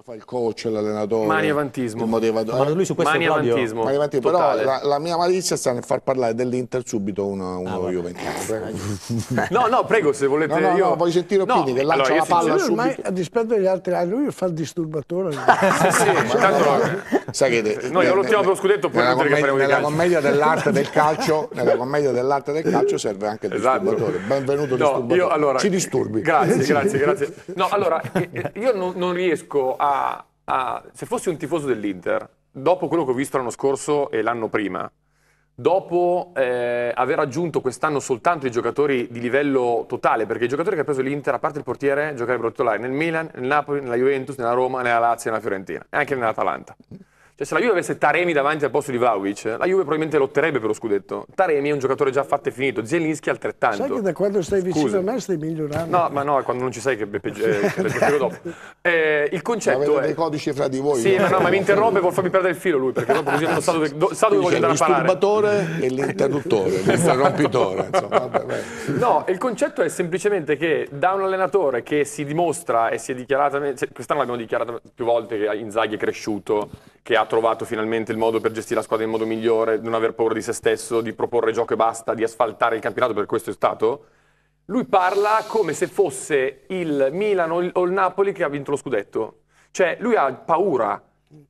Come fa il coach, l'allenatore, Mani avantismo. Ma lui su questo Mani Claudio... Però la, la, mia malizia sta nel far parlare dell'Inter subito uno, uno ah, Juventus. Ah, no, no, prego se volete. No, no, io... no voglio sentire opinioni no, che lancia allora, la palla lui subito. a dispetto degli altri anni, lui fa il disturbatore. sì, sì, ma tanto sai che te, noi all'ultimo lo scudetto poi nella, commedia, nella commedia dell'arte del calcio, nella commedia dell'arte del calcio serve anche il esatto. disturbatore. Benvenuto no, disturbatore. Io, allora, Ci disturbi. Grazie, grazie, grazie. No, allora eh, eh, io non riesco a a, se fossi un tifoso dell'Inter, dopo quello che ho visto l'anno scorso e l'anno prima, dopo eh, aver aggiunto quest'anno soltanto i giocatori di livello totale, perché i giocatori che ha preso l'Inter, a parte il portiere, giocherebbero titolari nel Milan, nel Napoli, nella Juventus, nella Roma, nella Lazio, nella Fiorentina e anche nell'Atalanta. Cioè, se la Juve avesse Taremi davanti al posto di Vlaovic, la Juve probabilmente lotterebbe per lo scudetto. Taremi è un giocatore già fatto e finito, Zielinski altrettanto. Sai che da quando stai vicino Scusa. a me stai migliorando? No, ma no, quando non ci sai che è Beppe eh, dopo. Eh, il concetto ma è... dei codici fra di voi. Sì, eh. ma, no, ma mi interrompe, vuol farmi perdere il filo lui, perché dopo così non sa dove, do, sa dove voglio andare a parlare. Il disturbatore e l'interruttore, l'interrompitore, insomma. Vabbè, no, il concetto è semplicemente che da un allenatore che si dimostra e si è dichiarato, quest'anno l'abbiamo dichiarato più volte che Inzaghi è cresciuto, che ha trovato finalmente il modo per gestire la squadra in modo migliore, di non aver paura di se stesso, di proporre gioco e basta, di asfaltare il campionato per questo è stato. Lui parla come se fosse il Milano o il Napoli che ha vinto lo scudetto. Cioè, lui ha paura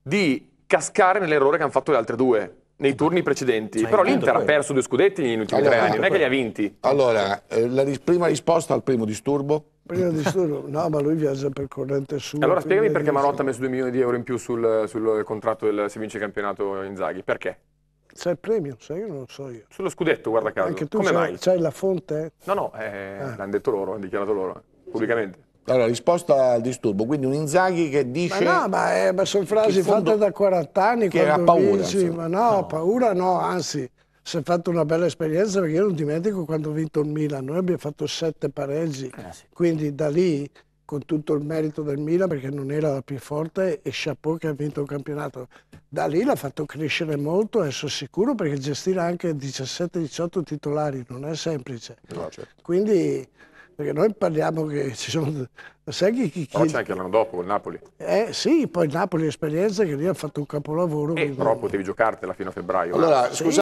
di cascare nell'errore che hanno fatto le altre due nei turni precedenti. Però l'Inter ha perso due scudetti negli ultimi allora, tre anni, non è che li ha vinti. Allora, eh, la, prima risposta al primo disturbo perché nessuno, no, ma lui viaggia per corrente sud. Allora spiegami perché Marotta ha messo 2 milioni di euro in più sul, sul contratto del se vince campionato Inzaghi. Perché? C'è il premio, sai, io non lo so io. Sullo scudetto, guarda caso. Anche tu Come mai? C'hai la fonte? No, no, eh, ah. l'hanno detto loro, hanno dichiarato loro, eh, pubblicamente. Allora, risposta al disturbo, quindi un Inzaghi che dice... Ma no, ma, è, eh, ma sono frasi fatte da 40 anni che ha paura. Vinci, ma no, no, paura no, anzi, si è fatta una bella esperienza perché io non dimentico quando ho vinto il Milan, noi abbiamo fatto sette pareggi, ah, sì. quindi da lì con tutto il merito del Milan perché non era la più forte e Chapeau che ha vinto il campionato. Da lì l'ha fatto crescere molto adesso sicuro perché gestire anche 17-18 titolari non è semplice. No, certo. Quindi perché noi parliamo che ci sono... Sai chi, chi, chi... Poi c'è anche l'anno dopo il Napoli. Eh sì, poi il Napoli esperienza che lì ha fatto un capolavoro. E quindi... però potevi giocartela fino a febbraio. Allora, eh? scusa,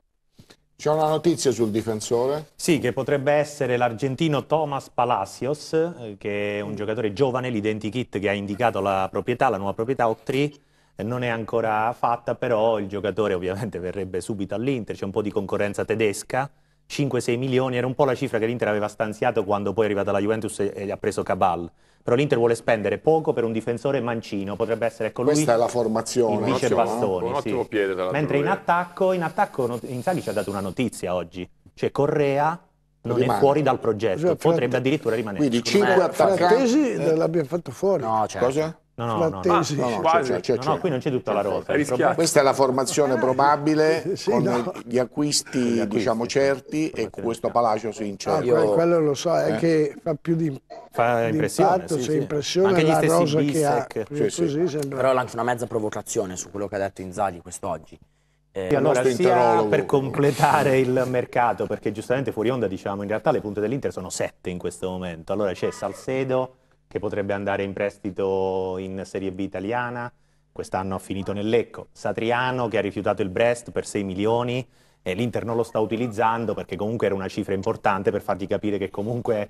c'è una notizia sul difensore? Sì, che potrebbe essere l'argentino Thomas Palacios, eh, che è un giocatore giovane, l'identikit che ha indicato la proprietà, la nuova proprietà Octree, eh, non è ancora fatta, però il giocatore ovviamente verrebbe subito all'Inter, c'è un po' di concorrenza tedesca, 5-6 milioni, era un po' la cifra che l'Inter aveva stanziato quando poi è arrivata la Juventus e, gli ha preso Cabal. Però l'Inter vuole spendere poco per un difensore mancino, potrebbe essere ecco lui. Questa è la formazione, il vice bastoni. Eh? Sì. Piede, Mentre in attacco, in attacco Inzaghi ci ha dato una notizia oggi, cioè Correa non rimane. è fuori dal progetto, cioè, potrebbe addirittura rimanere. Quindi 5 attaccanti. eh. l'abbiamo fatto fuori. No, certo. Cosa? No, no, la no, tesi. no, no, quasi. Cioè, cioè, no, no, qui non c'è tutta la certo, rosa. questa è la formazione eh, probabile sì, con no. gli, acquisti, gli acquisti, diciamo, certi e questo Palacio si ah, incerta. Io... Quello, quello lo so, è eh? che fa più di fa impressione, sì, sì. impressione anche la rosa bisec. che ha. Sì, sembra... Però lancio una mezza provocazione su quello che ha detto Inzaghi quest'oggi. Eh, allora, sia per completare il mercato, perché giustamente fuori onda diciamo in realtà le punte dell'Inter sono sette in questo momento. Allora c'è Salcedo, che potrebbe andare in prestito in Serie B italiana, quest'anno ha finito nel Lecco, Satriano che ha rifiutato il Brest per 6 milioni, e l'Inter non lo sta utilizzando perché comunque era una cifra importante per fargli capire che comunque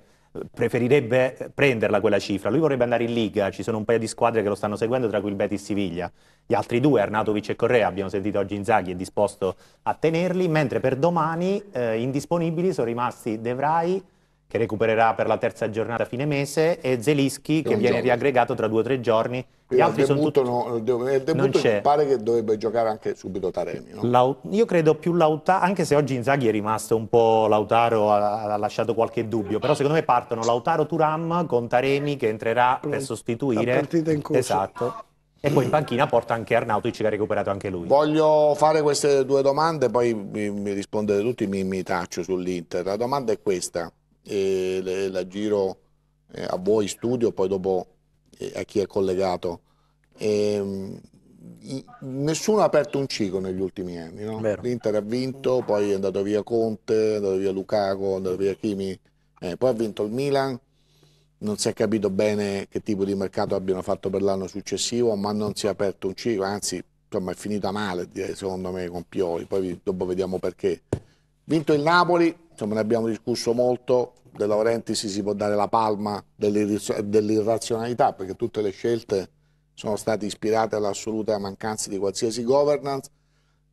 preferirebbe prenderla quella cifra. Lui vorrebbe andare in Liga, ci sono un paio di squadre che lo stanno seguendo, tra cui il Betis Siviglia. Gli altri due, Arnatovic e Correa, abbiamo sentito oggi Inzaghi, è disposto a tenerli, mentre per domani eh, indisponibili sono rimasti De Vrij, che recupererà per la terza giornata fine mese, e Zelischi che viene gioco. riaggregato tra due o tre giorni. Gli altri sono tutti... No, nel debutto mi pare che dovrebbe giocare anche subito Taremi. No? io credo più Lautaro, anche se oggi Inzaghi è rimasto un po' Lautaro, ha, ha, lasciato qualche dubbio, però secondo me partono Lautaro Turam con Taremi che entrerà per sostituire... La partita in corso. Esatto. E poi in panchina porta anche Arnautovic che ha recuperato anche lui. Voglio fare queste due domande, poi mi, mi rispondete tutti, mi, mi taccio sull'Inter. La domanda è questa e le, la giro eh, a voi studio, poi dopo eh, a chi è collegato. E, ehm, nessuno ha aperto un ciclo negli ultimi anni. No? L'Inter ha vinto, poi è andato via Conte, è andato via Lukaku, è andato via Kimi, eh, poi ha vinto il Milan. Non si è capito bene che tipo di mercato abbiano fatto per l'anno successivo, ma non si è aperto un ciclo, anzi insomma, è finita male secondo me con Pioli, poi dopo vediamo perché. Vinto il Napoli, insomma, ne abbiamo discusso molto, De Laurenti si può dare la palma dell'irrazionalità perché tutte le scelte sono state ispirate all'assoluta mancanza di qualsiasi governance.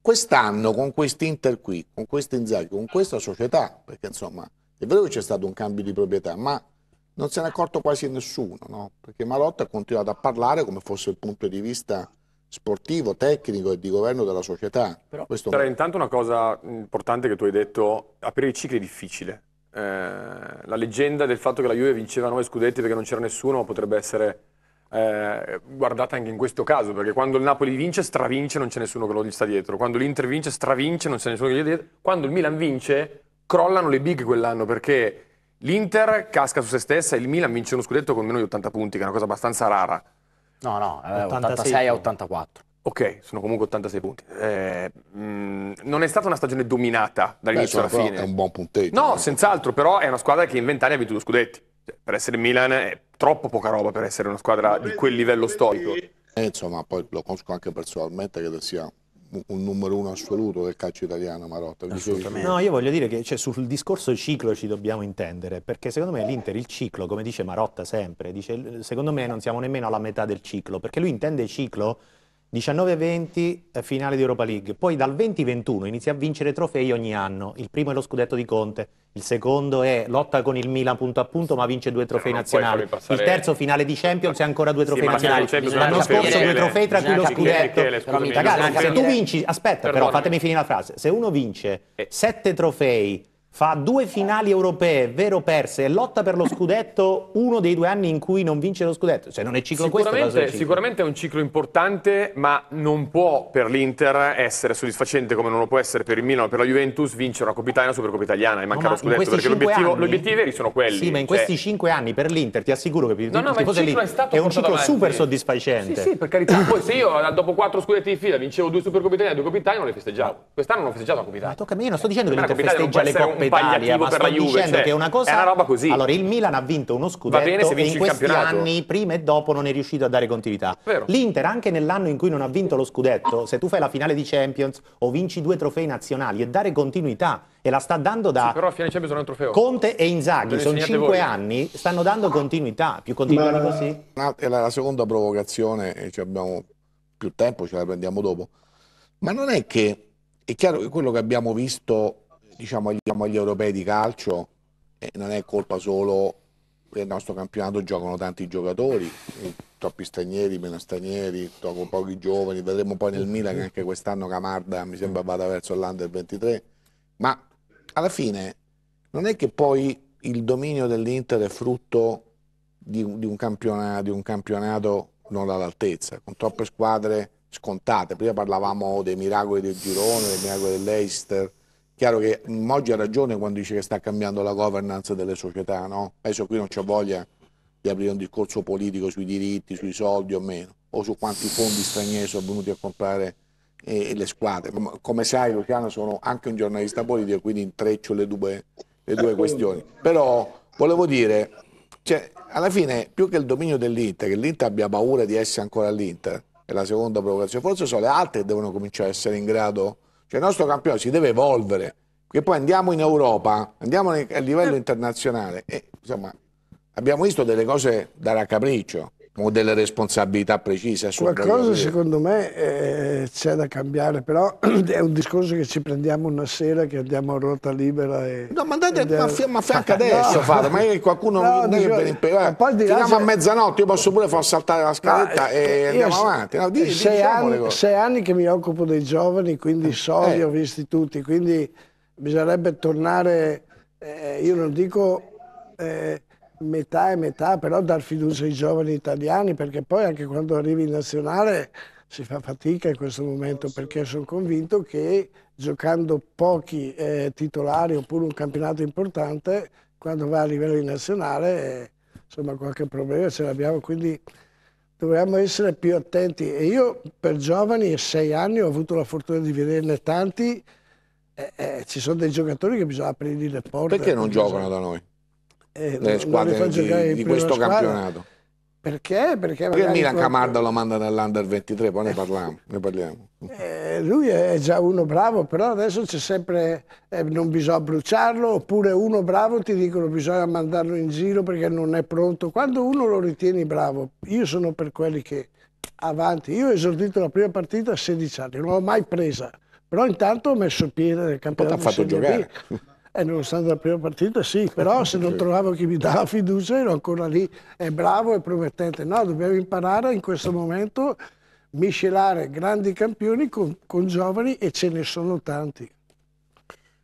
Quest'anno con quest'Inter qui, con questo Inzaghi, con questa società, perché insomma è vero che c'è stato un cambio di proprietà, ma non se n'è accorto quasi nessuno, no? perché Malotta ha continuato a parlare come fosse il punto di vista sportivo, tecnico e di governo della società. Però, Questo... intanto una cosa importante che tu hai detto, aprire i cicli è difficile, eh, la leggenda del fatto che la Juve vinceva 9 scudetti perché non c'era nessuno potrebbe essere eh, guardata anche in questo caso, perché quando il Napoli vince, stravince, non c'è nessuno che lo gli sta dietro. Quando l'Inter vince, stravince, non c'è nessuno che gli sta dietro. Quando il Milan vince, crollano le big quell'anno perché l'Inter casca su se stessa e il Milan vince uno scudetto con meno di 80 punti, che è una cosa abbastanza rara. No, no, 86 eh, a 84. Ok, sono comunque 86 punti. Eh, mh, mm, non è stata una stagione dominata dall'inizio Beh, alla fine. È un buon punteggio. No, senz'altro, però è una squadra che in vent'anni ha vinto due scudetti. Cioè, per essere Milan è troppo poca roba per essere una squadra di quel livello storico. E eh, insomma, poi lo conosco anche personalmente, credo sia un numero uno assoluto del calcio italiano Marotta. No, io voglio dire che cioè, sul discorso ciclo ci dobbiamo intendere, perché secondo me l'Inter il ciclo, come dice Marotta sempre, dice secondo me non siamo nemmeno alla metà del ciclo, perché lui intende ciclo 19-20 eh, finale di Europa League, poi dal 20-21 inizia a vincere trofei ogni anno, il primo è lo scudetto di Conte, il secondo è lotta con il Milan punto a punto ma vince due trofei eh, nazionali, passare... il terzo finale di Champions e ancora due trofei sì, nazionali, l'anno scorso due trofei tra cui lo scudetto, ragazzi se tu vinci, aspetta però fatemi finire la frase, se uno vince eh. sette trofei Fa due finali europee, vero perse, e lotta per lo scudetto uno dei due anni in cui non vince lo scudetto. Cioè non è ciclo sicuramente, questo, ciclo? Sicuramente è un ciclo importante, ma non può per l'Inter essere soddisfacente come non lo può essere per il Milan o per la Juventus vincere una Coppa Italia e una Supercoppa Italiana e mancare no, lo scudetto, perché l'obiettivo, anni... veri sono quelli. Sì, ma in cioè... questi cinque anni per l'Inter, ti assicuro che per no, no, il ciclo è, stato è un ciclo avanti. super soddisfacente. Sì, sì, per carità. Poi se io eh, dopo quattro scudetti di fila vincevo due Supercoppa Italiana e due Coppa Italia non le festeggiavo. Quest'anno non ho festeggiato la Coppa Italia. Ma tocca a me, io non sto dicendo che l'Inter festeggia le Coppe Italia, ma per sto Juve, dicendo cioè, che è una cosa... È una roba così. Allora, il Milan ha vinto uno scudetto bene se vinci e in questi campionato. anni, prima e dopo, non è riuscito a dare continuità. Vero. L'Inter, anche nell'anno in cui non ha vinto lo scudetto, se tu fai la finale di Champions o vinci due trofei nazionali e dare continuità e la sta dando da sì, però a fine Champions non è un trofeo. Conte e Inzaghi, sono cinque voi. anni, stanno dando continuità, più continuità Ma, così. No, è la, la seconda provocazione, e cioè abbiamo più tempo, ce la prendiamo dopo. Ma non è che, è chiaro che quello che abbiamo visto diciamo, agli, diciamo, agli europei di calcio eh, non è colpa solo del nostro campionato, giocano tanti giocatori, eh, troppi stranieri, meno stranieri, troppo pochi giovani, vedremo poi nel Milan che anche quest'anno Camarda mi sembra vada verso l'Under 23, ma alla fine non è che poi il dominio dell'Inter è frutto di, di, un di, un campionato, non all'altezza, con troppe squadre scontate. Prima parlavamo dei miracoli del girone, dei miracoli dell'Eister, Chiaro che Moggi mm, ha ragione quando dice che sta cambiando la governance delle società, no? Adesso qui non c'è voglia di aprire un discorso politico sui diritti, sui soldi o meno, o su quanti fondi stranieri sono venuti a comprare eh, le squadre. Come sai, Luciano, sono anche un giornalista politico, quindi intreccio le due, le due questioni. Però volevo dire, cioè, alla fine, più che il dominio dell'Inter, che l'Inter abbia paura di essere ancora all'Inter, è la seconda provocazione, forse sono le altre che devono cominciare a essere in grado cioè il nostro campione si deve evolvere, che poi andiamo in Europa, andiamo a livello eh. internazionale e insomma abbiamo visto delle cose da raccapriccio o delle responsabilità precise. Qualcosa secondo me eh, c'è da cambiare, però è un discorso che ci prendiamo una sera, che andiamo a ruota libera. E, no, ma andate e a fiamma anche adesso, no. fate, ma qualcuno no, dico, per impiegare. Poi di là, a mezzanotte, io posso pure far saltare la scaletta no, e eh, andiamo io, avanti. No, dici, eh, sei, diciamo anni, sei, anni, che mi occupo dei giovani, quindi eh, so, eh. li ho visti tutti, quindi bisognerebbe tornare, eh, io non dico... Eh, metà e metà, però dar fiducia ai giovani italiani, perché poi anche quando arrivi in nazionale si fa fatica in questo momento, perché sono convinto che giocando pochi eh, titolari oppure un campionato importante, quando va a livello nazionale, eh, insomma qualche problema ce l'abbiamo, quindi dobbiamo essere più attenti. E io per giovani e sei anni ho avuto la fortuna di vederne tanti, eh, eh ci sono dei giocatori che bisogna aprire le porte. Perché non giocano da noi? eh, le squadre di, di questo squadra. campionato. Perché? Perché, Perché il Milan quando... Camarda lo manda nell'Under 23, poi ne parliamo. ne parliamo. Eh, lui è già uno bravo, però adesso c'è sempre eh, non bisogna bruciarlo, oppure uno bravo ti dicono bisogna mandarlo in giro perché non è pronto. Quando uno lo ritieni bravo, io sono per quelli che avanti. Io ho esordito la prima partita a 16 anni, non l'ho mai presa, però intanto ho messo il piede nel campionato. Poi ti ha fatto giocare. Eh, nonostante la prima partita sì, però se non trovavo chi mi dava fiducia ero ancora lì, è bravo e promettente. No, dobbiamo imparare in questo momento miscelare grandi campioni con, con giovani e ce ne sono tanti.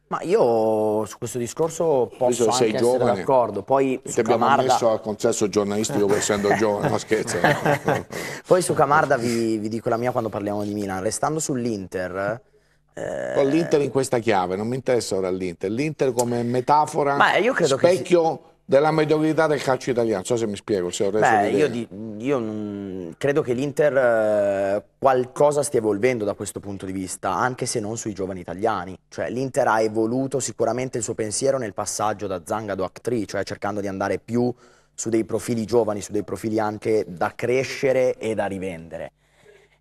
Ma io su questo discorso posso anche essere d'accordo. Poi ti abbiamo Camarda... messo al concesso giornalistico essendo giovane, no scherzo. Poi su Camarda vi, vi dico la mia quando parliamo di Milan. Restando sull'Inter eh, Con l'Inter in questa chiave, non mi interessa ora l'Inter. L'Inter come metafora, Ma io credo specchio che si... della mediocrità del calcio italiano. non So se mi spiego, se ho reso Beh, io, di, io, mm, credo che l'Inter eh, qualcosa stia evolvendo da questo punto di vista, anche se non sui giovani italiani. Cioè, L'Inter ha evoluto sicuramente il suo pensiero nel passaggio da Zanga a Actri cioè cercando di andare più su dei profili giovani, su dei profili anche da crescere e da rivendere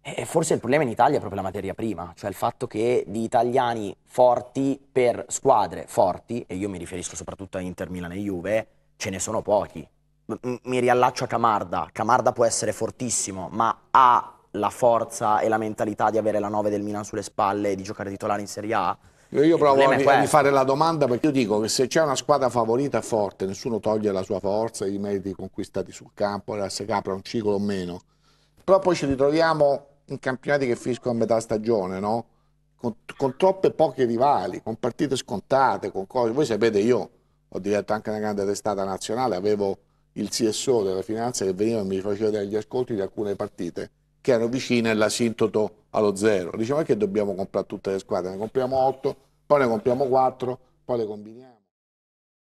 eh, forse il problema in Italia è proprio la materia prima, cioè il fatto che di italiani forti per squadre forti, e io mi riferisco soprattutto a Inter, Milan e Juve, ce ne sono pochi. mi riallaccio a Camarda, Camarda può essere fortissimo, ma ha la forza e la mentalità di avere la 9 del Milan sulle spalle e di giocare titolare in Serie A? Io, io provo a, a fare la domanda perché io dico che se c'è una squadra favorita forte, nessuno toglie la sua forza, i meriti conquistati sul campo, se capra un ciclo o meno. Però poi ci ritroviamo in campionati che finiscono a metà stagione, no? Con, con, troppe poche rivali, con partite scontate, con cose. Voi sapete, io ho diretto anche una grande testata nazionale, avevo il CSO della finanza che veniva e mi faceva degli ascolti di alcune partite che erano vicine all'asintoto allo zero. Diceva che dobbiamo comprare tutte le squadre, ne compriamo 8, poi ne compriamo 4, poi le combiniamo.